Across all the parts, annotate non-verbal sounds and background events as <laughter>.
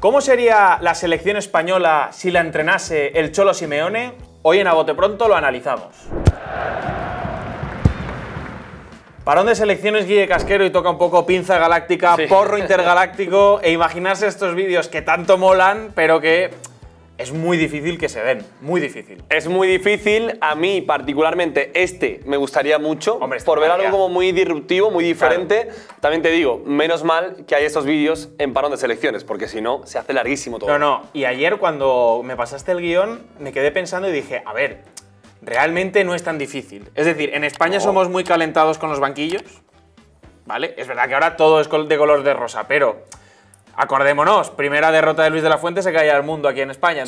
¿Cómo sería la selección española si la entrenase el Cholo Simeone? Hoy en Abote Pronto lo analizamos. Parón de selecciones Guille Casquero y toca un poco pinza galáctica, porro intergaláctico e imaginarse estos vídeos que tanto molan, pero que es muy difícil que se den, muy difícil. Es muy difícil, a mí particularmente este me gustaría mucho, este por ver algo como muy disruptivo, muy diferente. También te digo, menos mal que hay estos vídeos en parón de selecciones, porque si no, se hace larguísimo todo. No, no, y ayer cuando me pasaste el guión, me quedé pensando y dije, a ver, realmente no es tan difícil. Es decir, en España somos muy calentados con los banquillos, ¿vale? Es verdad que ahora todo es de color de rosa, pero acordémonos, primera derrota de Luis de la Fuente se cae al mundo aquí en España.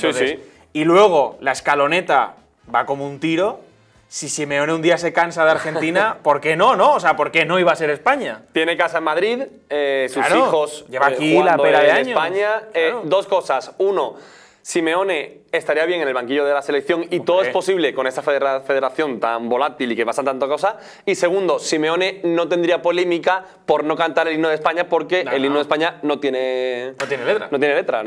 Y luego la escaloneta va como un tiro. Si Simeone un día se cansa de Argentina, <laughs> ¿por qué no, no? O sea, ¿por qué no iba a ser España? Tiene casa en Madrid, eh, sus hijos lleva aquí eh, la pera de años. España. Eh, dos cosas. Uno, Simeone estaría bien en el banquillo de la selección y todo es posible con esta federación tan volátil y que pasa tanta cosa. Y segundo, Simeone no tendría polémica por no cantar el himno de España porque el himno de España no tiene, no tiene letra. No tiene letra,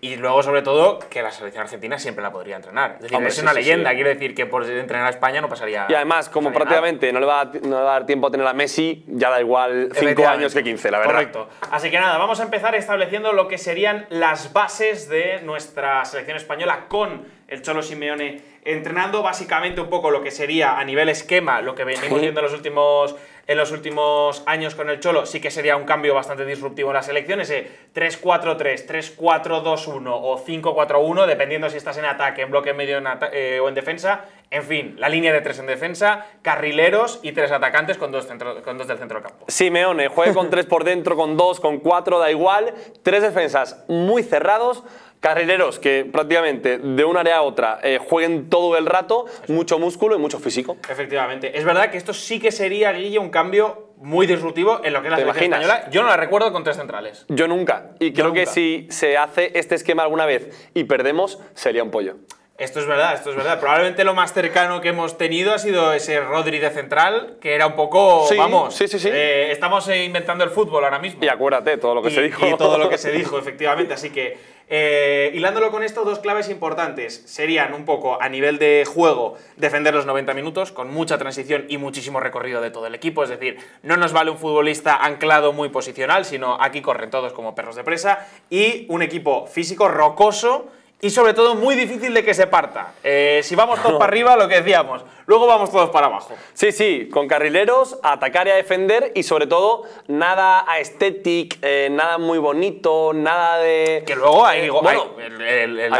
Y luego, sobre todo, que la selección argentina siempre la podría entrenar. Es, una leyenda, quiere decir que por entrenar a España no pasaría. Y además, como prácticamente no le, va a, no va dar tiempo a tener a Messi, ya da igual 5 años que 15, la verdad. Correcto. Así que nada, vamos a empezar estableciendo lo que serían las bases de nuestra selección española con el Cholo Simeone entrenando básicamente un poco lo que sería a nivel esquema, lo que venimos viendo en los últimos, en los últimos años con el Cholo, sí que sería un cambio bastante disruptivo en las selección Ese 3-4-3, 3-4-2-1 o 5-4-1, dependiendo si estás en ataque, en bloque medio eh, o en defensa, en fin, la línea de tres en defensa, carrileros y tres atacantes con dos, con dos del centro del campo. Simeone juegue con tres por dentro, con dos, con cuatro, da igual. Tres defensas muy cerrados, carrileros que prácticamente de un área a otra eh, jueguen todo el rato, mucho músculo y mucho físico. Efectivamente. Es verdad que esto sí que sería, Guille, un cambio muy disruptivo en lo que es la selección española. Yo no la recuerdo con tres centrales. Yo nunca. Y creo que si se hace este esquema alguna vez y perdemos, sería un pollo. Esto es verdad, esto es verdad. Probablemente lo más cercano que hemos tenido ha sido ese Rodri de central, que era un poco, sí, vamos, sí, sí, sí. Eh, estamos inventando el fútbol ahora mismo. Y acuérdate todo lo que se dijo. Y todo lo que se <laughs> dijo, efectivamente. Así que eh, hilándolo con esto, dos claves importantes serían un poco a nivel de juego defender los 90 minutos con mucha transición y muchísimo recorrido de todo el equipo, es decir, no nos vale un futbolista anclado muy posicional, sino aquí corren todos como perros de presa y un equipo físico rocoso y sobre todo muy difícil de que se parta. Eh, si vamos todos para arriba, lo que decíamos, luego vamos todos para abajo. Sí, sí, con carrileros, a atacar y a defender y sobre todo nada aesthetic, eh, nada muy bonito, nada de... Que luego hay, eh, bueno, el, el,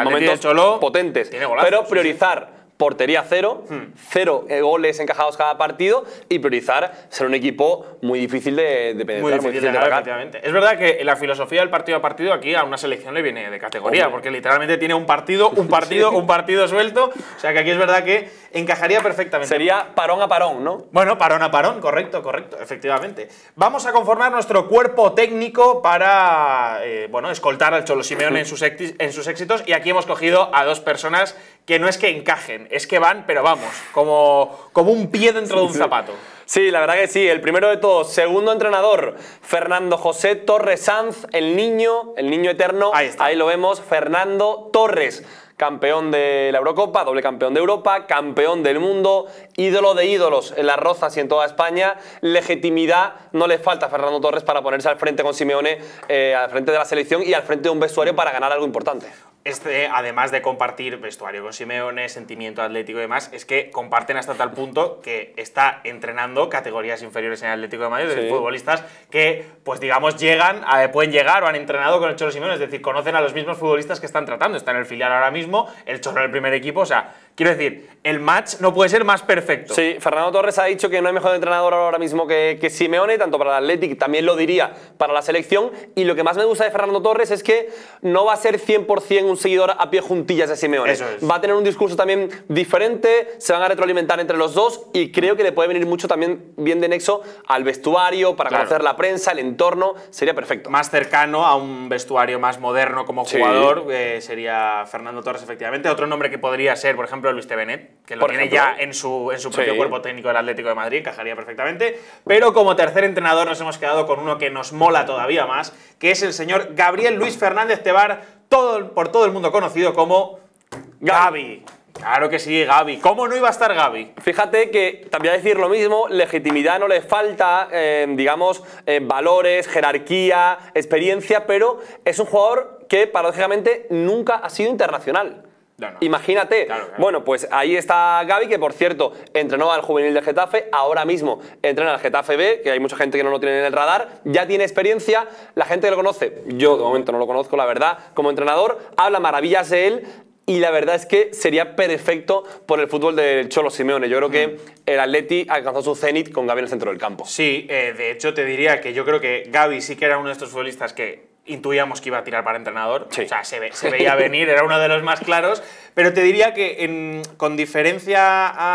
potentes, pero priorizar portería cero, hmm. cero eh, goles encajados cada partido y priorizar ser un equipo muy difícil de, de muy difícil, de, es verdad que la filosofía del partido a partido aquí a una selección le viene de categoría, porque literalmente tiene un partido, un partido, <laughs> un partido suelto, o sea que aquí es verdad que encajaría perfectamente. Sería parón a parón, ¿no? Bueno, parón a parón, correcto, correcto, efectivamente. Vamos a conformar nuestro cuerpo técnico para, eh, bueno, escoltar al Cholo Simeone en sus éxitos y aquí hemos cogido a dos personas que no es que encajen, es que van, pero vamos, como, como un pie dentro de un zapato. Sí, la verdad que sí, el primero de todos. Segundo entrenador, Fernando José Torres Sanz, el niño, el niño eterno. Ahí, está. ahí lo vemos, Fernando Torres campeón de la Eurocopa, doble campeón de Europa, campeón del mundo, ídolo de ídolos en Las Rozas y en toda España. Legitimidad no le falta a Fernando Torres para ponerse al frente con Simeone, eh, al frente de la selección y al frente de un vestuario para ganar algo importante. Este, además de compartir vestuario con Simeone, sentimiento atlético y demás, es que comparten hasta tal punto que está entrenando categorías inferiores en el Atlético de Madrid, de futbolistas que, pues digamos, llegan, eh, pueden llegar o han entrenado con el Cholo Simeone, es decir, conocen a los mismos futbolistas que están tratando, están en el filial ahora mismo el chorro del primer equipo, o sea, Quiero decir, el match no puede ser más perfecto. Sí, Fernando Torres ha dicho que no hay mejor entrenador ahora mismo que, Simeone, tanto para el Athletic, también lo diría para la selección. Y lo que más me gusta de Fernando Torres es que no va a ser 100% un seguidor a pie juntillas de Simeone. Va a tener un discurso también diferente, se van a retroalimentar entre los dos y creo que le puede venir mucho también bien de nexo al vestuario, para conocer la prensa, el entorno, sería perfecto. Más cercano a un vestuario más moderno como jugador eh, sería Fernando Torres, efectivamente. Otro nombre que podría ser, por ejemplo, Luis Tevenet, que lo tiene ya en su, en su propio cuerpo técnico del Atlético de Madrid, encajaría perfectamente. Pero como tercer entrenador nos hemos quedado con uno que nos mola todavía más, que es el señor Gabriel Luis Fernández Tebar, todo, por todo el mundo conocido como Gaby. Claro que sí, Gaby. ¿Cómo no iba a estar Gaby? Fíjate que, también a decir lo mismo, legitimidad no le falta, eh, digamos, eh, valores, jerarquía, experiencia, pero es un jugador que paradójicamente nunca ha sido internacional. Imagínate. Bueno, pues ahí está Gaby, que por cierto entrenó al juvenil del Getafe, ahora mismo entrena al Getafe B, que hay mucha gente que no lo tiene en el radar, ya tiene experiencia, la gente lo conoce, yo de momento no lo conozco, la verdad, como entrenador, habla maravillas de él, y la verdad es que sería perfecto por el fútbol del Cholo Simeone. Yo creo que mm. el Atleti alcanzó su cenit con Gaby en el centro del campo. Sí, eh, de hecho te diría que yo creo que Gaby sí que era uno de estos futbolistas que intuíamos que iba a tirar para entrenador, o sea, se, se, <laughs> veía venir, era uno de los más claros, pero te diría que en, con diferencia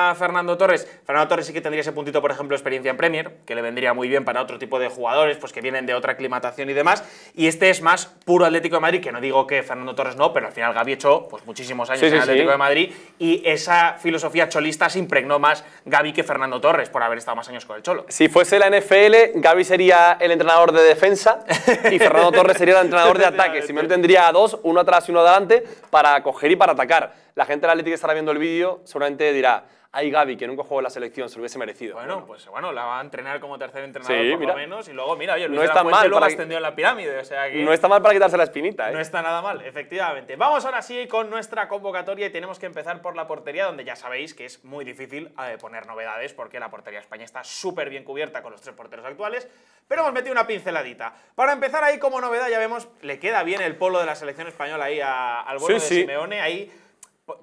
a Fernando Torres, Fernando Torres sí que tendría ese puntito, por ejemplo, experiencia en Premier, que le vendría muy bien para otro tipo de jugadores, pues que vienen de otra aclimatación y demás, y este es más puro Atlético de Madrid, que no digo que Fernando Torres no, pero al final Gaby echó pues, muchísimos años en Atlético de Madrid, y esa filosofía cholista se impregnó más Gaby que Fernando Torres, por haber estado más años con el Cholo. Si fuese la NFL, Gaby sería el entrenador de defensa y Fernando <laughs> Torres sería el entrenador de <laughs> ataque. Si no, tendría a dos, uno atrás y uno adelante, para coger y para atacar. La gente la Atlético que estará viendo el vídeo seguramente dirá, ay Gaby, que nunca jugó en la selección, se lo hubiese merecido. Bueno, pues bueno, la va a entrenar como tercer entrenador por lo menos y luego, mira, oye, Luis no está mal en la pirámide, o No está mal para quitarse la espinita, ¿eh? No está nada mal, efectivamente. Vamos ahora sí con nuestra convocatoria y tenemos que empezar por la portería, donde ya sabéis que es muy difícil eh, poner novedades porque la portería de está súper bien cubierta con los tres porteros actuales, pero hemos metido una pinceladita. Para empezar ahí como novedad, ya vemos, le queda bien el polo de la selección española ahí a, al vuelo de sí. Simeone, ahí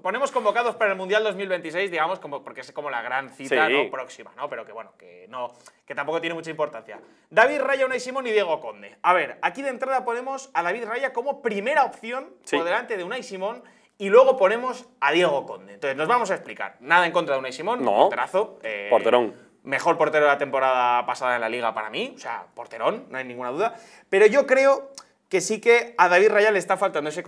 ponemos convocados para el Mundial 2026, digamos, como, porque es como la gran cita próxima, ¿no? Pero que bueno, que no, que tampoco tiene mucha importancia. David Raya, Unai Simón y Diego Conde. A ver, aquí de entrada ponemos a David Raya como primera opción por delante de Unai Simón y luego ponemos a Diego Conde. Entonces, nos vamos a explicar. Nada en contra de Unai Simón, no. porterazo. Eh, porterón. Mejor portero de la temporada pasada en la liga para mí, o sea, porterón, no hay ninguna duda. Pero yo creo que sí que a David Raya le está faltando ese,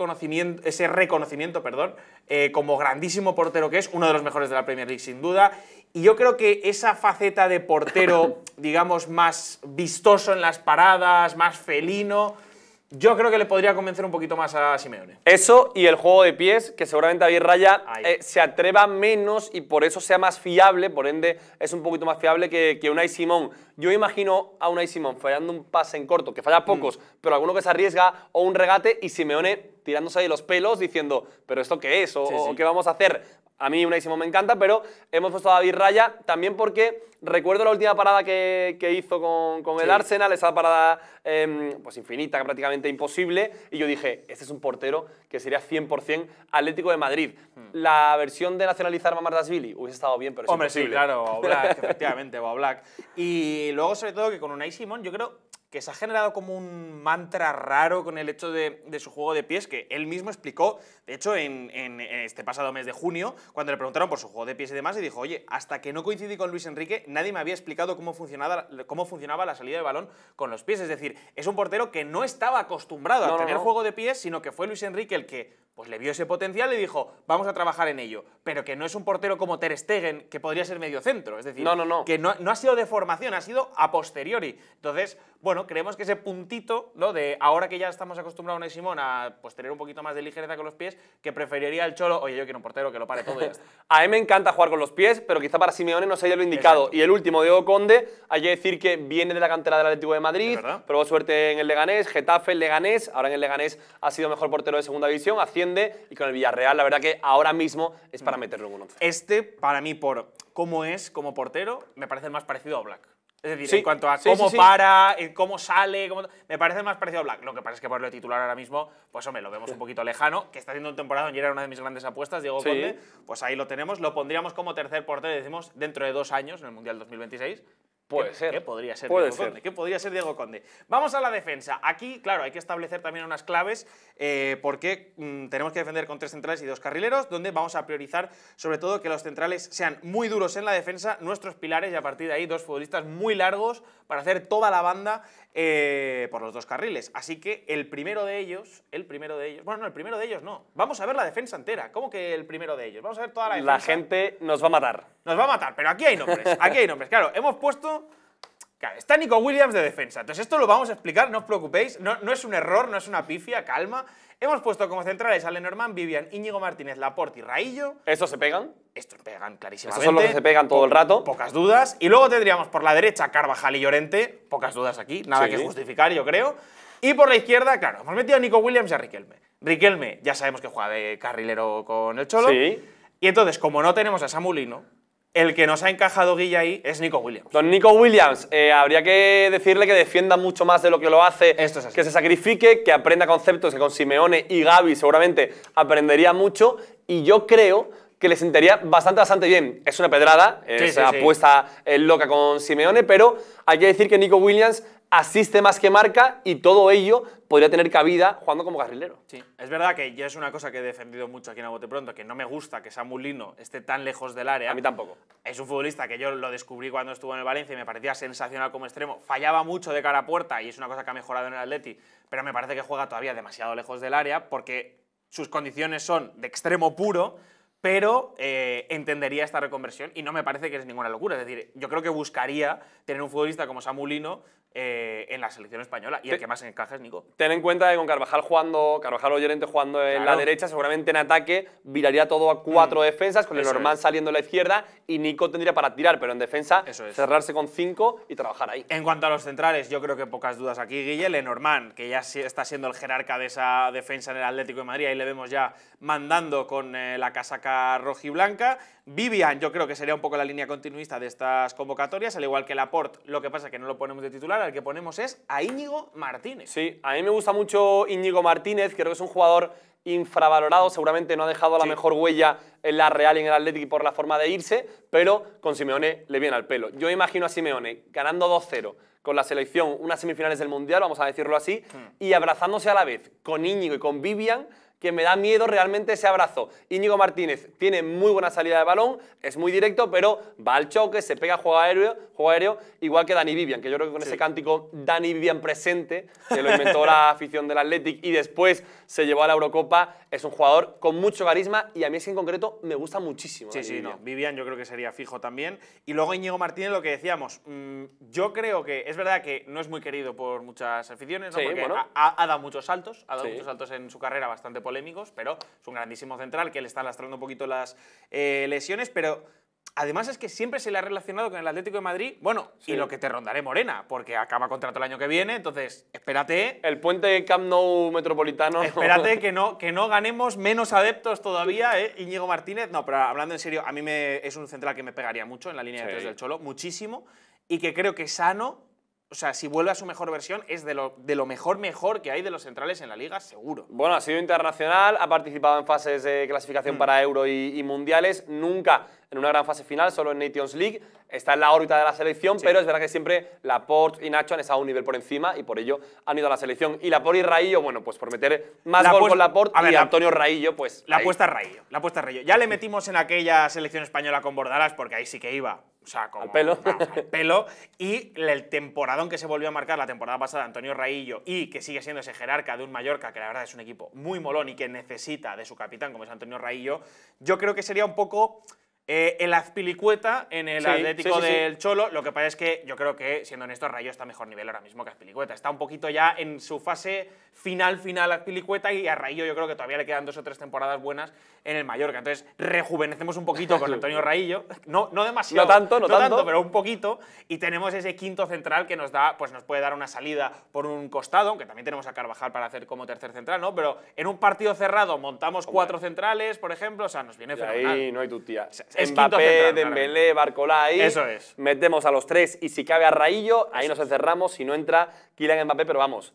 ese reconocimiento perdón, eh, como grandísimo portero que es, uno de los mejores de la Premier League sin duda. Y yo creo que esa faceta de portero, <coughs> digamos, más vistoso en las paradas, más felino, yo creo que le podría convencer un poquito más a Simeone. Eso y el juego de pies, que seguramente David Raya eh, se atreva menos y por eso sea más fiable, por ende es un poquito más fiable que, que Unai Simón. Yo imagino a Unai Simón fallando un pase en corto, que falla mm. pocos, pero alguno que se arriesga o un regate y Simeone tirándose ahí los pelos diciendo, pero ¿esto qué es? ¿o qué vamos a hacer? A mí Simón me encanta, pero hemos puesto a David Raya también porque recuerdo la última parada que, hizo con, el Arsenal, esa parada em, pues infinita, prácticamente imposible, y yo dije, este es un portero que sería 100% Atlético de Madrid. Hmm. La versión de nacionalizar a Mamardasvili hubiese estado bien, pero es Hombre, sí, claro, o Black, <laughs> efectivamente, o Black. Y luego, sobre todo, que con Unai Simón, yo creo que se ha generado como un mantra raro con el hecho de, su juego de pies, que él mismo explicó, de hecho, en, este pasado mes de junio, cuando le preguntaron por su juego de pies y demás, y dijo, oye, hasta que no coincidí con Luis Enrique, nadie me había explicado cómo funcionaba, cómo funcionaba la salida de balón con los pies. Es decir, es un portero que no estaba acostumbrado a tener juego de pies, sino que fue Luis Enrique el que pues le vio ese potencial y dijo, vamos a trabajar en ello. Pero que no es un portero como Ter Stegen, que podría ser medio centro. Es decir, que no, no ha sido de formación, ha sido a posteriori. Entonces, bueno, Creemos que ese puntito, ¿no? De ahora que ya estamos acostumbrados a Simón a pues, tener un poquito más de ligereza con los pies, que preferiría el Cholo, oye, yo quiero un portero que lo pare todo <laughs> a mí me encanta jugar con los pies, pero quizá para Simeone no se haya lo indicado. Y el último, Diego Conde, hay que decir que viene de la cantera del Atlético de Madrid, probó suerte en el Leganés, Getafe, el Leganés, ahora en el Leganés ha sido mejor portero de segunda división, asciende y con el Villarreal, la verdad que ahora mismo es para mm. meterlo en un 11. Este, para mí, por cómo es como portero, me parece el más parecido a Black. Es decir, en cuanto a cómo para, cómo sale, me parece más parecido a Black. Lo que pasa es que por titular ahora mismo, pues hombre, lo vemos un poquito lejano, que está haciendo un temporada y era una de mis grandes apuestas, Diego Conde, pues ahí lo tenemos, lo pondríamos como tercer portero, decimos, dentro de dos años, en el Mundial 2026, Puede ¿Qué, ser. podría ser Diego Conde? podría ser Diego Conde? Vamos a la defensa. Aquí, claro, hay que establecer también unas claves eh, porque mm, tenemos que defender con tres centrales y dos carrileros, donde vamos a priorizar sobre todo que los centrales sean muy duros en la defensa, nuestros pilares y a partir de ahí dos futbolistas muy largos para hacer toda la banda eh, por los dos carriles. Así que el primero de ellos, el primero de ellos, bueno, no, el primero de ellos no. Vamos a ver la defensa entera. ¿Cómo que el primero de ellos? Vamos a ver toda la La gente nos va a matar. Nos va a matar, pero aquí hay nombres, aquí hay nombres. Claro, hemos puesto está Nico Williams de defensa. Entonces esto lo vamos a explicar, no os preocupéis. No, es un error, no es una pifia, calma. Hemos puesto como centrales a Lenormand, Vivian, Íñigo Martínez, Laporte y Raillo. ¿Estos se pegan? Estos pegan clarísimamente. Estos son los que se pegan todo el rato. Pocas dudas. Y luego tendríamos por la derecha Carvajal y Llorente. Pocas dudas aquí, nada que justificar, yo creo. Y por la izquierda, claro, hemos metido a Nico Williams y a Riquelme. Riquelme ya sabemos que juega de carrilero con el Cholo. Y entonces, como no tenemos a Samulino, el que nos ha encajado Guilla ahí es Nico Williams. Don Nico Williams, eh, habría que decirle que defienda mucho más de lo que lo hace, Esto es que se sacrifique, que aprenda conceptos que con Simeone y Gaby seguramente aprendería mucho y yo creo que le sentiría bastante, bastante bien. Es una pedrada, se es apuesta eh, loca con Simeone, pero hay que decir que Nico Williams asiste más que marca y todo ello podría tener cabida jugando como carrilero. Sí, es verdad que yo es una cosa que he defendido mucho aquí en Abote Pronto, que no me gusta que Samu Lino esté tan lejos del área. A mí tampoco. Es un futbolista que yo lo descubrí cuando estuvo en el Valencia y me parecía sensacional como extremo. Fallaba mucho de cara a puerta y es una cosa que ha mejorado en el Atleti, pero me parece que juega todavía demasiado lejos del área porque sus condiciones son de extremo puro, pero eh, entendería esta reconversión y no me parece que es ninguna locura. Es decir, yo creo que buscaría tener un futbolista como Samulino eh, en la selección española. Y el que más encaja es Nico. Ten en cuenta que con Carvajal jugando, Carvajal o Llorente jugando en la derecha, seguramente en ataque viraría todo a cuatro mm. defensas, con el Norman saliendo a la izquierda y Nico tendría para tirar, pero en defensa Eso es. cerrarse con cinco y trabajar ahí. En cuanto a los centrales, yo creo que pocas dudas aquí, Guille. Lenormand, que ya está siendo el jerarca de esa defensa en el Atlético de Madrid, ahí le vemos ya mandando con eh, la casaca rojiblanca. Vivian, yo creo que sería un poco la línea continuista de estas convocatorias, al igual que Laporte, lo que pasa es que no lo ponemos de titular, el que ponemos es a Íñigo Martínez. Sí, a mí me gusta mucho Íñigo Martínez, creo que es un jugador infravalorado, seguramente no ha dejado la mejor huella en la Real y en el Atlético por la forma de irse, pero con Simeone le viene al pelo. Yo imagino a Simeone ganando 2-0 con la selección unas semifinales del Mundial, vamos a decirlo así, hmm. y abrazándose a la vez con Íñigo y con Vivian que me da miedo realmente ese abrazo. Íñigo Martínez tiene muy buena salida de balón, es muy directo, pero va al choque, se pega, a aéreo, juego aéreo igual que Dani Vivian, que yo creo que con ese cántico Dani Vivian presente, que lo inventó la <laughs> afición del Athletic y después se llevó a la Eurocopa, es un jugador con mucho carisma y a mí es en concreto me gusta muchísimo. Sí, sí, Vivian. No. Vivian yo creo que sería fijo también. Y luego Íñigo Martínez, lo que decíamos, mm, yo creo que es verdad que no es muy querido por muchas aficiones, ¿no? porque ha, dado muchos saltos, ha dado muchos saltos en su carrera bastante por polémicos, pero es un grandísimo central que le está lastrando un poquito las eh, lesiones, pero Además es que siempre se le ha relacionado con el Atlético de Madrid, bueno, y lo que te rondaré Morena, porque acaba contrato el año que viene, entonces espérate. El puente Camp Nou metropolitano. Espérate que <laughs> no, que no ganemos menos adeptos todavía, ¿eh? Íñigo Martínez. No, pero hablando en serio, a mí me, es un central que me pegaría mucho en la línea de tres del Cholo, muchísimo, y que creo que sano o sea, si vuelve a su mejor versión, es de lo, de lo mejor, mejor que hay de los centrales en la liga, seguro. Bueno, ha sido internacional, ha participado en fases de clasificación mm. para Euro y Mundiales, nunca en una gran fase final, solo en Nations League, está en la órbita de la selección, pero es verdad que siempre Laporte y Nacho han estado un nivel por encima y por ello han ido a la selección. Y Laporte y Raillo, bueno, pues por meter más gol con Laporte y Antonio Raillo, pues... La apuesta Raillo, la apuesta Raillo. Ya le metimos en aquella selección española con Bordalas porque ahí sí que iba o sea, como, pelo. <laughs> pelo. Y el temporadón que se volvió a marcar la temporada pasada Antonio Raillo y que sigue siendo ese jerarca de un Mallorca, que la verdad es un equipo muy molón y que necesita de su capitán, como es Antonio Raillo, yo creo que sería un poco eh, el Azpilicueta en el Atlético del Cholo, lo que pasa es que yo creo que, siendo honesto, Rayo está a mejor nivel ahora mismo que Azpilicueta. Está un poquito ya en su fase final, final Azpilicueta y a Rayo yo creo que todavía le quedan dos o tres temporadas buenas en el Mallorca. Entonces, rejuvenecemos un poquito con <laughs> Antonio Rayo. No, no demasiado. No tanto, no, no tanto, pero un poquito. Y tenemos ese quinto central que nos da, pues nos puede dar una salida por un costado, aunque también tenemos a Carvajal para hacer como tercer central, ¿no? Pero en un partido cerrado montamos cuatro centrales, por ejemplo, o sea, nos viene y fenomenal. Ahí no hay tu tía. Mbappé, Dembélé, Barcola ahí. Eso es. Metemos a los tres y si cabe a Raillo, ahí nos encerramos. Si no entra Kylian Mbappé, pero vamos.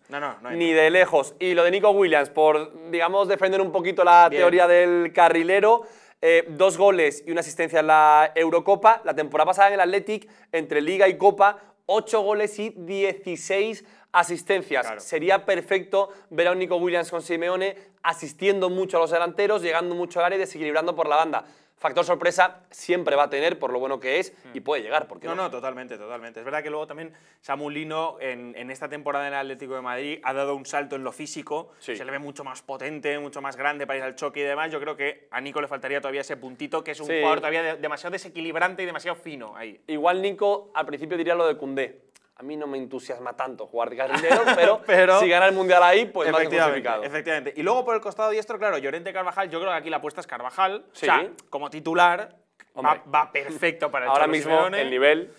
Ni de lejos. Y lo de Nico Williams, por, digamos, defender un poquito la teoría del carrilero. Eh, dos goles y una asistencia en la Eurocopa. La temporada pasada en el Athletic, entre Liga y Copa, ocho goles y 16 asistencias. Sería perfecto ver a un Nico Williams con Simeone asistiendo mucho a los delanteros, llegando mucho al área y desequilibrando por la banda factor sorpresa siempre va a tener por lo bueno que es mm. y puede llegar. Porque no, no, totalmente, totalmente. Es verdad que luego también Samuelino en, en esta temporada en el Atlético de Madrid ha dado un salto en lo físico, se le ve mucho más potente, mucho más grande para ir al choque y demás. Yo creo que a Nico le faltaría todavía ese puntito, que es un jugador todavía demasiado desequilibrante y demasiado fino ahí. Igual Nico al principio diría lo de Cundé, a mí no me entusiasma tanto jugar de <laughs> carrilero, <laughs> pero, si gana el Mundial ahí, pues más Efectivamente. Y luego por el costado diestro, claro, Llorente Carvajal, yo creo que aquí la apuesta es Carvajal. Sí. sea, como titular, va, perfecto para el Ahora mismo el nivel...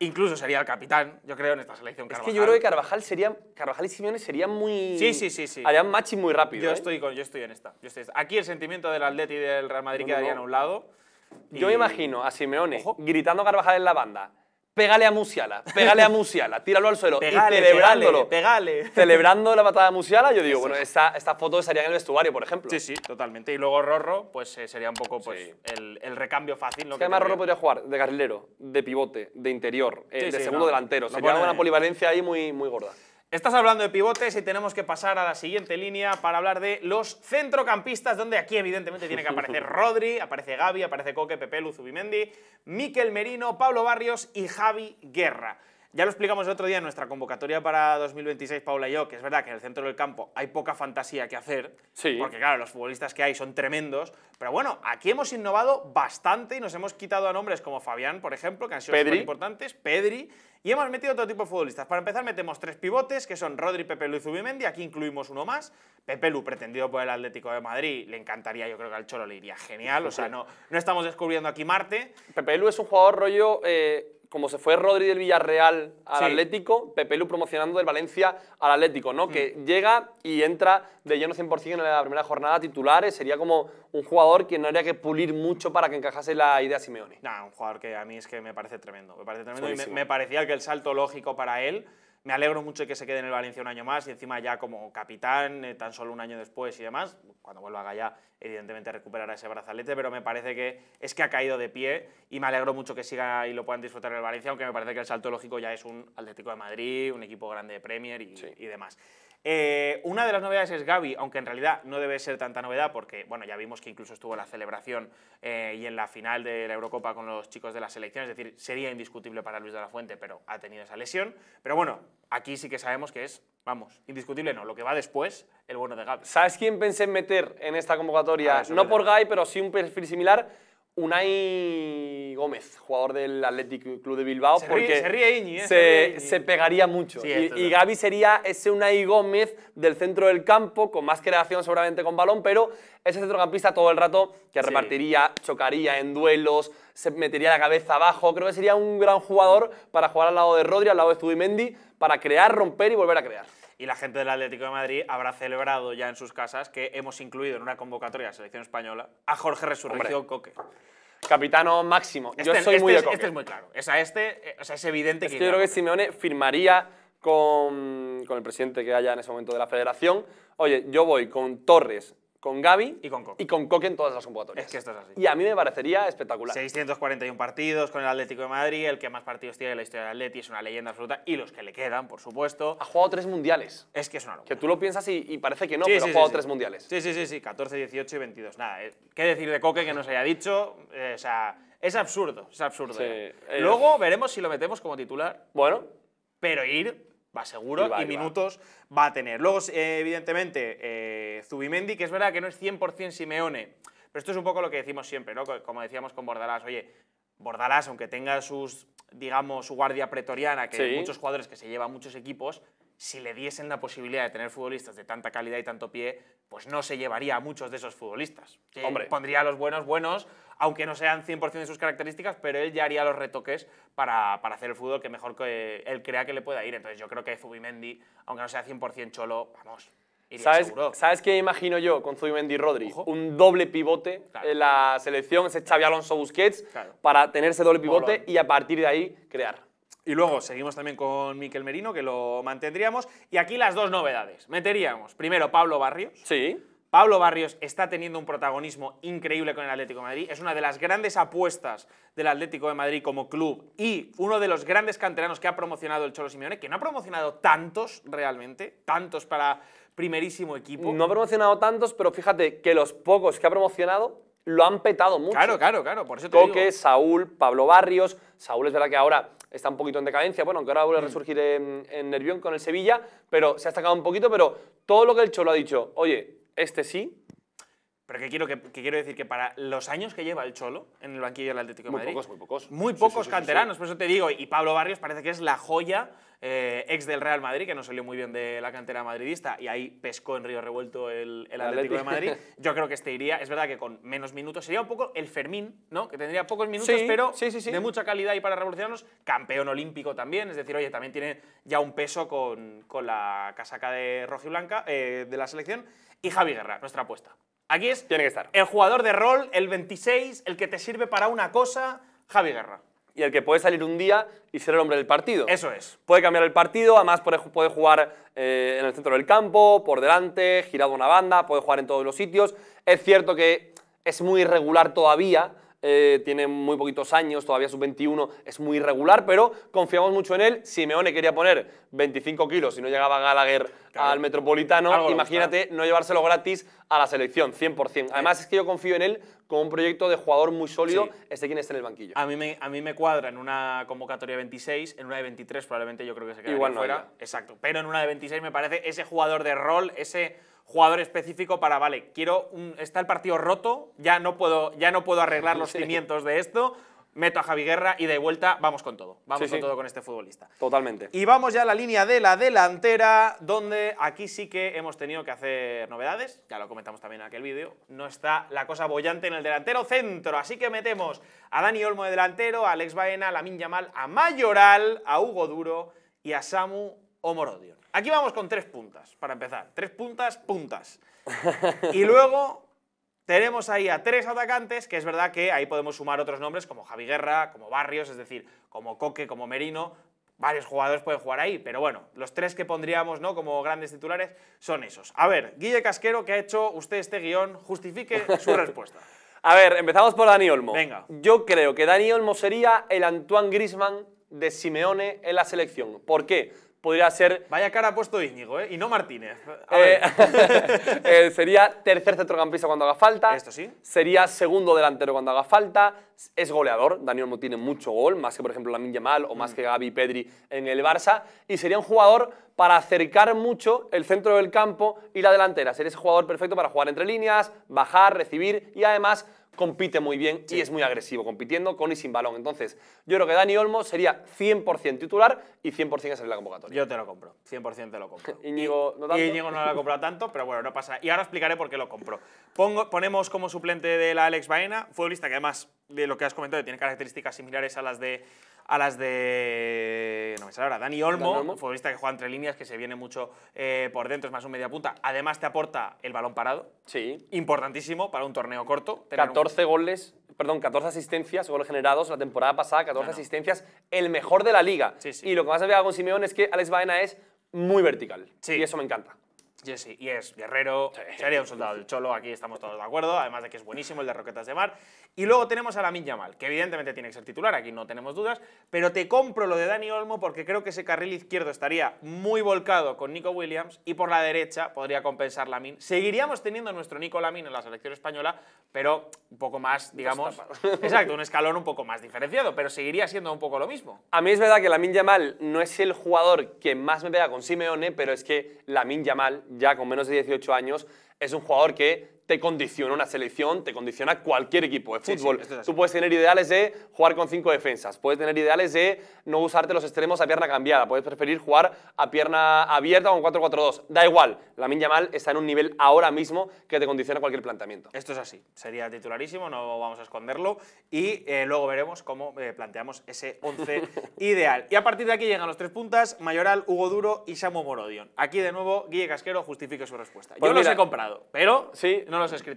Incluso sería el capitán, yo creo, en esta selección que yo creo que Carvajal, sería, Carvajal y Simeone serían muy... Sí, sí, sí. sí. Harían matching muy rápido. Yo, ¿eh? estoy yo, estoy en esta, Aquí el sentimiento del Atleti y del Real Madrid quedarían a un lado. Yo me imagino a Simeone gritando Carvajal en la banda, pégale a Musiala, pégale a Musiala, <laughs> tíralo al suelo. y celebrándolo. Pegale, Celebrando la patada de Musiala, yo digo, bueno, esta, esta, foto estaría en el vestuario, por ejemplo. Sí, sí, totalmente. Y luego Rorro, pues eh, sería un poco pues, el, recambio fácil. lo que, Rorro podría jugar de carrilero, de pivote, de interior, eh, de segundo delantero. sería una polivalencia ahí muy, muy gorda. Estás hablando de pivotes y tenemos que pasar a la siguiente línea para hablar de los centrocampistas, donde aquí evidentemente tiene que aparecer <laughs> Rodri, aparece Gaby, aparece Coque, Pepe, Luzubimendi, Miquel Merino, Pablo Barrios y Javi Guerra. Ya lo explicamos el otro día en nuestra convocatoria para 2026, Paula y yo, que es verdad que en el centro del campo hay poca fantasía que hacer, sí. porque claro, los futbolistas que hay son tremendos, pero bueno, aquí hemos innovado bastante y nos hemos quitado a nombres como Fabián, por ejemplo, que han sido muy importantes, Pedri, y hemos metido otro tipo de futbolistas. Para empezar, metemos tres pivotes, que son Rodri, Pepe y Zubimendi, aquí incluimos uno más, Pepe pretendido por el Atlético de Madrid, le encantaría, yo creo que al Cholo le iría genial, o sea, no, no estamos descubriendo aquí Marte. Pepe es un jugador rollo... Eh, como se fue Rodri del Villarreal al Atlético, Pepe Lu promocionando del Valencia al Atlético, ¿no? Mm. Que llega y entra de lleno 100% en la primera jornada titulares. Sería como un jugador que no haría que pulir mucho para que encajase la idea Simeone. Nah, un jugador que a mí es que me parece tremendo. Me parece tremendo y me parecía que el salto lógico para él me alegro mucho de que se quede en el Valencia un año más y encima ya como capitán, eh, tan solo un año después y demás. Cuando vuelva a Gaya, evidentemente recuperará ese brazalete, pero me parece que es que ha caído de pie y me alegro mucho que siga y lo puedan disfrutar en el Valencia, aunque me parece que el salto lógico ya es un Atlético de Madrid, un equipo grande de Premier y demás. Eh, una de las novedades es Gaby, aunque en realidad no debe ser tanta novedad porque, bueno, ya vimos que incluso estuvo en la celebración eh, y en la final de la Eurocopa con los chicos de la selección, es decir, sería indiscutible para Luis de la Fuente, pero ha tenido esa lesión. Pero bueno, aquí sí que sabemos que es, vamos, indiscutible no, lo que va después, el bueno de Gaby. ¿Sabes quién pensé en meter en esta convocatoria? Ah, no por Gaby, pero sí un perfil similar Unai Gómez, jugador del Athletic Club de Bilbao, porque se, pegaría mucho. y, y, Gaby sería ese Unai Gómez del centro del campo, con más creación seguramente con balón, pero ese centrocampista todo el rato que repartiría, chocaría en duelos, se metería la cabeza abajo. Creo que sería un gran jugador para jugar al lado de Rodri, al lado de Zubimendi, para crear, romper y volver a crear y la gente del Atlético de Madrid habrá celebrado ya en sus casas que hemos incluido en una convocatoria de selección española a Jorge Resurrección Coque. Capitano máximo. Yo este- soy muy este de es, Este es muy claro. este, eh, es evidente que... que yo creo que Simeone firmaría con, con el presidente que haya en ese momento de la federación. Oye, yo voy con Torres, con Gaby y con Coque. Y con Coque en todas las convocatorias. Es que esto es así. Y a mí me parecería espectacular. 641 partidos con el Atlético de Madrid, el que más partidos tiene en la historia del Atlético es una leyenda absoluta, y los que le quedan, por supuesto. Ha jugado tres mundiales. Es que es una locura. Que tú lo piensas y, parece que no, pero ha jugado tres mundiales. Sí, sí, sí, sí, 14, 18 y 22. Nada, eh, qué decir de Coque que nos haya dicho, eh, o sea, es absurdo, es absurdo. Eh. Luego veremos si lo metemos como titular. Bueno. Pero ir Aseguro seguro y, minutos va. a tener. Luego, eh, evidentemente, eh, Zubimendi, que es verdad que no es 100% Simeone, pero esto es un poco lo que decimos siempre, ¿no? como decíamos con Bordalás, oye, Bordalás, aunque tenga sus, digamos, su guardia pretoriana, que hay muchos jugadores que se llevan muchos equipos, si le diesen la posibilidad de tener futbolistas de tanta calidad y tanto pie, pues no se llevaría a muchos de esos futbolistas. Hombre. Pondría a los buenos buenos aunque no sean 100% de sus características, pero él ya haría los retoques para, hacer el fútbol que mejor que él crea que le pueda ir. Entonces yo creo que Zubimendi, aunque no sea 100% cholo, vamos. ¿Sabes, ¿Sabes qué imagino yo con Zubimendi y Rodri? Un doble pivote en la selección, ese Xavi Alonso Busquets, para tener ese doble pivote y a partir de ahí crear. Y luego seguimos también con Miquel Merino, que lo mantendríamos. Y aquí las dos novedades. Meteríamos primero Pablo Barrio. Sí Pablo Barrios está teniendo un protagonismo increíble con el Atlético de Madrid. Es una de las grandes apuestas del Atlético de Madrid como club y uno de los grandes canteranos que ha promocionado el Cholo Simeone, que no ha promocionado tantos realmente, tantos para primerísimo equipo. No ha promocionado tantos, pero fíjate que los pocos que ha promocionado lo han petado mucho. Claro, claro, claro, por eso te Coque, Saúl, Pablo Barrios. Saúl es verdad que ahora está un poquito en decadencia, bueno, aunque ahora vuelve a mm. resurgir en, Nervión con el Sevilla, pero se ha destacado un poquito, pero todo lo que el Cholo ha dicho, oye, este sí, pero que quiero, que, quiero decir que para los años que lleva el Cholo en el banquillo del Atlético de Madrid. Muy pocos, muy pocos. canteranos, por eso te digo. Y Pablo Barrios parece que es la joya eh, ex del Real Madrid, que no salió muy bien de la cantera madridista. Y ahí pescó en Río Revuelto el, Atlético de Madrid. <laughs> Yo creo que este iría, es verdad que con menos minutos. Sería un poco el Fermín, ¿no? Que tendría pocos minutos, pero de mucha calidad y para revolucionarnos. Campeón olímpico también. Es decir, oye, también tiene ya un peso con, con la casaca de rojo blanca eh, de la selección y Javi Guerra, nuestra apuesta. Aquí es Tiene que estar. el jugador de rol, el 26, el que te sirve para una cosa, Javi Guerra. Y el que puede salir un día y ser el hombre del partido. Eso es. Puede cambiar el partido, además puede, jugar eh, en el centro del campo, por delante, girado una banda, puede jugar en todos los sitios. Es cierto que es muy irregular todavía, eh, tiene muy poquitos años, todavía sub-21, es muy irregular, pero confiamos mucho en él. Simeone quería poner 25 kilos y no llegaba Gallagher al Metropolitano. Imagínate no llevárselo gratis a la selección, 100%. Además, es que yo confío en él como un proyecto de jugador muy sólido, ese este quien está en el banquillo. A mí, me, a mí me cuadra en una convocatoria de 26, en una de 23 probablemente yo creo que se quedaría Igual no fuera. Exacto, pero en una de 26 me parece ese jugador de rol, ese jugador específico para, vale, quiero, un, está el partido roto, ya no puedo, ya no puedo arreglar los <laughs> cimientos de esto, meto a Javi Guerra y de vuelta vamos con todo, vamos con todo con este futbolista. Totalmente. Y vamos ya a la línea de la delantera, donde aquí sí que hemos tenido que hacer novedades, ya lo comentamos también en aquel vídeo, no está la cosa bollante en el delantero centro, así que metemos a Dani Olmo de delantero, a Alex Baena, a Lamin Yamal, a Mayoral, a Hugo Duro y a Samu Omorodion. Aquí vamos con tres puntas, para empezar. Tres puntas, puntas. Y luego tenemos ahí a tres atacantes, que es verdad que ahí podemos sumar otros nombres como Javi Guerra, como Barrios, es decir, como Coque, como Merino. Varios jugadores pueden jugar ahí, pero bueno, los tres que pondríamos ¿no? como grandes titulares son esos. A ver, Guille Casquero, que ha hecho usted este guión, justifique su <laughs> respuesta. A ver, empezamos por Dani Olmo. Venga. Yo creo que Dani Olmo sería el Antoine Grisman de Simeone en la selección. ¿Por qué? podría ser... Vaya cara ha puesto Íñigo, ¿eh? Y no Martínez. Eh, <laughs> eh, sería tercer centrocampista cuando haga falta. Esto sí. Sería segundo delantero cuando haga falta. Es goleador. Daniel no tiene mucho gol, más que por ejemplo Lamin Yamal o más mm. que Gaby Pedri en el Barça. Y sería un jugador para acercar mucho el centro del campo y la delantera. Sería ese jugador perfecto para jugar entre líneas, bajar, recibir y además compite muy bien y es muy agresivo compitiendo con y sin balón. Entonces, yo creo que Dani Olmo sería 100% titular y 100% que en la convocatoria. Yo te lo compro, 100% te lo compro. <laughs> Íñigo no no lo ha comprado tanto, pero bueno, no pasa. Y ahora explicaré por qué lo compro. Pongo, ponemos como suplente de la Alex Baena, futbolista que además de lo que has comentado tiene características similares a las de a las de. No me sale ahora, Dani Olmo, futbolista que juega entre líneas, que se viene mucho eh, por dentro, es más un media punta. Además, te aporta el balón parado. Sí. Importantísimo para un torneo corto. 14 goles, perdón, 14 asistencias, goles generados la temporada pasada, 14 asistencias, el mejor de la liga. Sí, Y lo que más había con Simeón es que Alex Baena es muy vertical. Sí. Y eso me encanta. Jesse, y es guerrero, sería un soldado del Cholo, aquí estamos todos de acuerdo, además de que es buenísimo el de Roquetas de Mar. Y luego tenemos a Lamin Yamal, que evidentemente tiene que ser titular, aquí no tenemos dudas, pero te compro lo de Dani Olmo porque creo que ese carril izquierdo estaría muy volcado con Nico Williams y por la derecha podría compensar Lamin. Seguiríamos teniendo nuestro Nico Lamin en la selección española, pero un poco más, digamos, <laughs> exacto, un escalón un poco más diferenciado, pero seguiría siendo un poco lo mismo. A mí es verdad que Lamin Yamal no es el jugador que más me pega con Simeone, pero es que Lamin Yamal ya con menos de 18 años, es un jugador que te condiciona una selección, te condiciona cualquier equipo de fútbol. Tú puedes tener ideales de jugar con cinco defensas, puedes tener ideales de no usarte los extremos a pierna cambiada, puedes preferir jugar a pierna abierta con 4-4-2. Da igual, la mal está en un nivel ahora mismo que te condiciona cualquier planteamiento. Esto es así, sería titularísimo, no vamos a esconderlo y eh, luego veremos cómo eh, planteamos ese 11 <laughs> ideal. Y a partir de aquí llegan los tres puntas, Mayoral, Hugo Duro y Samu Morodion. Aquí de nuevo, Guille Casquero justifica su respuesta. Pues Yo los he comprado, pero sí,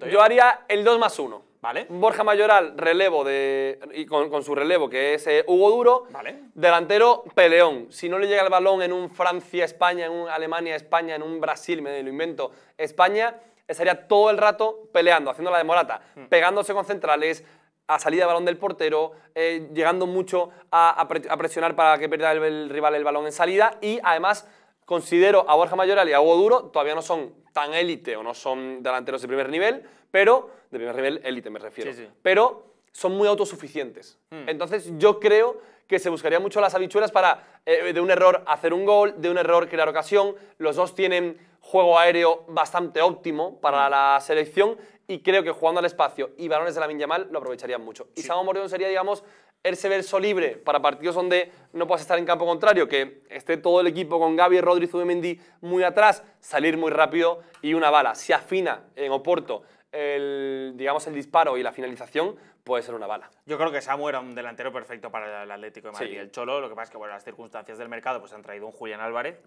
yo. haría el 2 más 1. Vale. Borja Mayoral, relevo de. Y con, su relevo, que es eh, Hugo Duro. Vale. Delantero, peleón. Si no le llega el balón en un Francia-España, en un Alemania-España, en un Brasil, me lo invento, España, estaría todo el rato peleando, haciendo la demorata, mm. pegándose con centrales, a salida de balón del portero, eh, llegando mucho a, presionar para que pierda el rival el balón en salida y además Considero a Borja Mayoral y a Hugo Duro todavía no son tan élite o no son delanteros de primer nivel, pero de primer nivel élite me refiero. Pero son muy autosuficientes. Hmm. Entonces yo creo que se buscaría mucho las habichuelas para eh, de un error hacer un gol, de un error crear ocasión. Los dos tienen juego aéreo bastante óptimo para hmm. la selección y creo que jugando al espacio y balones de la Minyamal lo aprovecharían mucho. Y Samu Morión sería, digamos, ese verso libre para partidos donde no puedes estar en campo contrario, que esté todo el equipo con Gaby, Rodri, Zubemendi muy atrás, salir muy rápido y una bala. Si afina en Oporto el, digamos, el disparo y la finalización, puede ser una bala. Yo creo que Samu era un delantero perfecto para el Atlético de Madrid. El Cholo, lo que pasa es que bueno, las circunstancias del mercado pues han traído un Julián Álvarez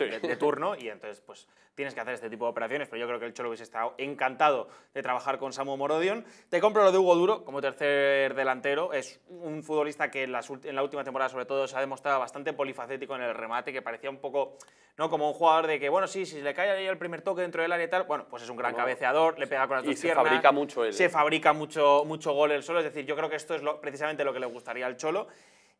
eh, de, turno y entonces pues tienes que hacer este tipo de operaciones, pero yo creo que el Cholo hubiese estado encantado de trabajar con Samu Morodion. Te compro lo de Hugo Duro como tercer delantero. Es un futbolista que en, la última temporada sobre todo se ha demostrado bastante polifacético en el remate, que parecía un poco ¿no? como un jugador de que, bueno, sí, si le cae ahí el primer toque dentro del área y tal, bueno, pues es un gran cabeceador, le pega con las se piernas. fabrica mucho Se fabrica mucho, mucho gol es decir, yo creo que esto es lo, precisamente lo que le gustaría al Cholo.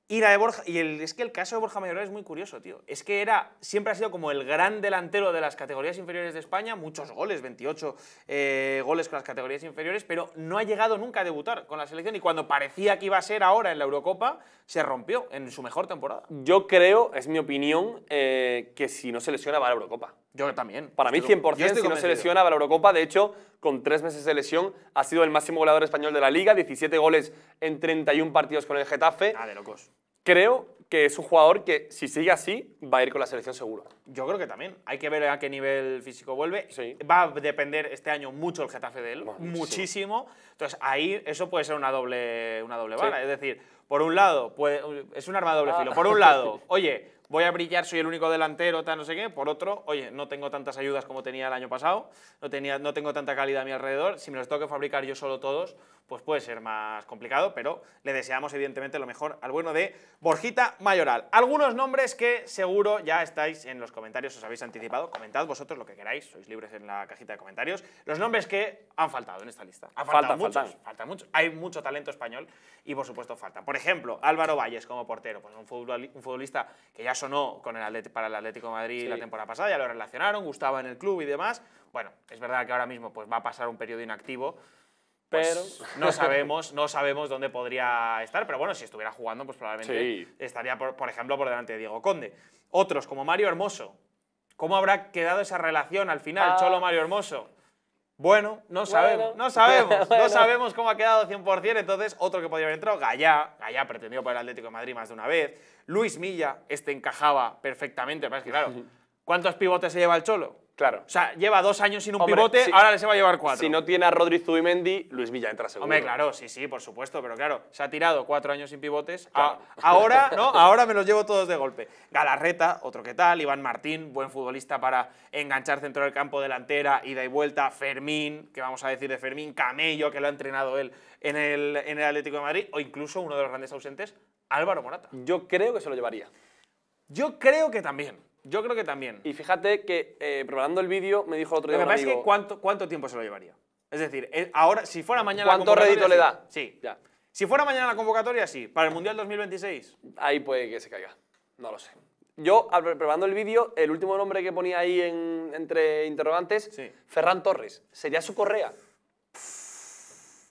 Y, la de y es que el caso de Borja Mayoral es muy curioso, tío. Es que era, siempre ha sido como el gran delantero de las categorías inferiores de España, muchos goles, 28 eh, goles con las categorías inferiores, pero no ha llegado nunca a debutar con la selección y cuando parecía que iba a ser ahora en la Eurocopa, se rompió en su mejor temporada. Yo creo, es mi opinión, eh, que si no se lesiona va a la Eurocopa. Yo también. Para mí 100%, si no se lesiona a la Eurocopa, de hecho, con tres meses de lesión, ha sido el máximo goleador español de la Liga, 17 goles en 31 partidos con el Getafe. Ah, de locos. Creo que es un jugador que, si sigue así, va a ir con la selección seguro. Yo creo que también. Hay que ver a qué nivel físico vuelve. Va a depender este año mucho el Getafe de él, muchísimo. Entonces, ahí eso puede ser una doble, una doble Es decir, por un lado, puede, es un arma de doble ah. filo. Por un lado, <laughs> oye, voy a brillar, soy el único delantero, tal, no sé qué. Por otro, oye, no tengo tantas ayudas como tenía el año pasado, no, tenía, no tengo tanta calidad a mi alrededor. Si me los tengo que fabricar yo solo todos, pues puede ser más complicado, pero le deseamos evidentemente lo mejor al bueno de Borjita Mayoral. Algunos nombres que seguro ya estáis en los comentarios, os habéis anticipado, comentad vosotros lo que queráis, sois libres en la cajita de comentarios. Los nombres que han faltado en esta lista. Han faltado faltan, muchos, Hay mucho talento español y por supuesto faltan. Por ejemplo, Álvaro Valles como portero, pues un, futbolista que ya sonó para el Atlético Madrid la temporada pasada, ya lo relacionaron, gustaba en el club y demás. Bueno, es verdad que ahora mismo pues, va a pasar un periodo inactivo, pues no <laughs> sabemos, no sabemos dónde podría estar, pero bueno, si estuviera jugando, pues probablemente estaría, por, ejemplo, por delante de Diego Conde. Otros, como Mario Hermoso. ¿Cómo habrá quedado esa relación al final, ah. Cholo-Mario Hermoso? Bueno, no sabemos, no sabemos, <laughs> no sabemos cómo ha quedado 100%, entonces otro que podría haber entrado, Gallá, Gallá pretendió por el Atlético de Madrid más de una vez, Luis Milla, este encajaba perfectamente, pero que claro, <laughs> ¿Cuántos pivotes se lleva el Cholo? Claro. O sea, lleva dos años sin un pivote, Ahora ahora se va a llevar cuatro. Si no tiene a Rodri Zubimendi, Luis Villa entra seguro. Hombre, claro, sí, sí, por supuesto, pero claro, se ha tirado cuatro años sin pivotes. <laughs> ahora, ¿no? <laughs> Ahora me los llevo todos de golpe. Galarreta, otro que tal, Iván Martín, buen futbolista para enganchar centro del campo, delantera, ida y vuelta, Fermín, que vamos a decir de Fermín, Camello, que lo ha entrenado él en el, en el Atlético de Madrid, o incluso uno de los grandes ausentes, Álvaro Morata. Yo creo que se lo llevaría. Yo creo que también. Yo creo que también. Y fíjate que eh, preparando el vídeo me dijo otro día. Lo que que ¿cuánto, ¿cuánto tiempo se lo llevaría? Es decir, eh, ahora, si fuera mañana. ¿Cuánto rédito le da? Sí. Ya. Si fuera mañana la convocatoria, sí. Para el Mundial 2026. Ahí puede que se caiga. No lo sé. Yo, preparando el vídeo, el último nombre que ponía ahí entre interrogantes, sí. Ferran Torres. Sería su correa.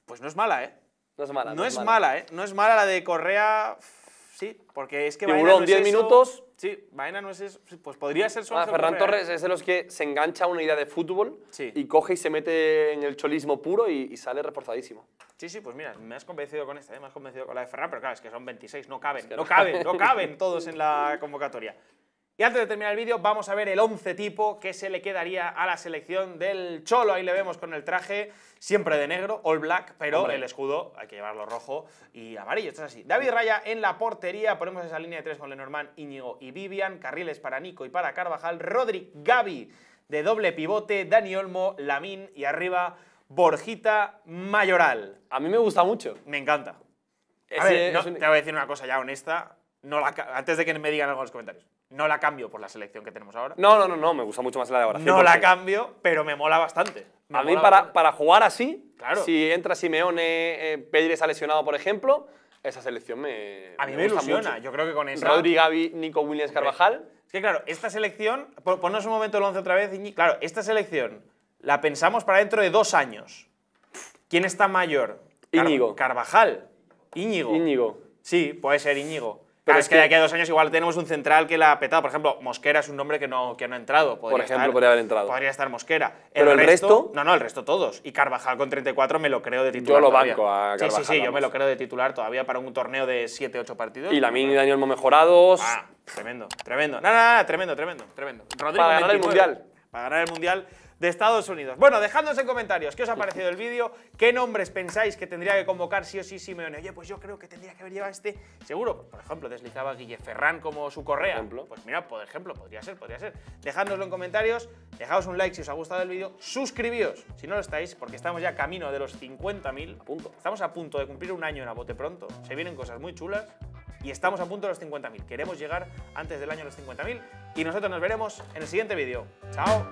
Pues no es mala, ¿eh? No es mala. No, es, mala. ¿eh? No es mala la de Correa. Sí, porque es que. Tiburón, 10 minutos Sí, vaina no es eso. Pues podría ser su ah, Ferran ¿eh? Torres es de los que se engancha a una idea de fútbol y coge y se mete en el cholismo puro y, sale reforzadísimo. Sí, sí, pues mira, me has convencido con esta, ¿eh? me has convencido con la de Ferran, pero claro, es que son 26, no caben, no, caben, no <laughs> caben todos en la convocatoria. Y antes de terminar el vídeo vamos a ver el 11 tipo que se le quedaría a la selección del Cholo. Ahí le vemos con el traje, siempre de negro, all black, pero el escudo hay que llevarlo rojo y amarillo, esto es así. David Raya en la portería, ponemos esa línea de tres con Lenormand, Íñigo y Vivian, carriles para Nico y para Carvajal, Rodri, Gaby de doble pivote, Dani Olmo, Lamín y arriba Borjita Mayoral. A mí me gusta mucho. Me encanta. te voy a decir una cosa ya honesta, no la, antes de que me digan algo en los comentarios. No la cambio por la selección que tenemos ahora. No, no, no, no, me gusta mucho más la de ahora. No la cambio, pero me mola bastante. a mí para, para, jugar así, claro. si entra Simeone, eh, Pedri está lesionado, por ejemplo, esa selección me A mí me, ilusiona, yo creo que con esa... Rodri, Gavi, Nico Williams, Carvajal. Es que claro, esta selección, ponnos un momento el once otra vez, claro, esta selección la pensamos para dentro de dos años. ¿Quién está mayor? Íñigo. Carvajal. Íñigo. Íñigo. Sí, puede ser Íñigo. Pero es que, de aquí a dos años igual tenemos un central que la ha petado. Por ejemplo, Mosquera es un nombre que no, que no ha entrado. por ejemplo, podría haber entrado. Podría estar Mosquera. Pero el resto, No, no, el resto todos. Y Carvajal con 34 me lo creo de titular. Yo lo banco a Carvajal. Sí, sí, sí, yo me lo creo de titular todavía para un torneo de 7-8 partidos. Y la mini daño hemos mejorados. Ah, tremendo, tremendo. No, no, tremendo, tremendo, tremendo. Rodrigo para ganar el mundial. Para ganar el mundial de Estados Unidos. Bueno, dejadnos en comentarios qué os ha parecido el vídeo, qué nombres pensáis que tendría que convocar sí o sí Simeone. Oye, pues yo creo que tendría que haber llevado este, seguro, por ejemplo, deslizaba a Guille Ferrán como su correa. Ejemplo. Pues mira, por ejemplo, podría ser, podría ser. Dejadnoslo en comentarios, dejaos un like si os ha gustado el vídeo, suscribíos si no lo estáis, porque estamos ya camino de los 50.000. punto. Estamos a punto de cumplir un año en Abote Pronto, se vienen cosas muy chulas y estamos a punto de los 50.000. Queremos llegar antes del año a los 50.000 y nosotros nos veremos en el siguiente vídeo. ¡Chao!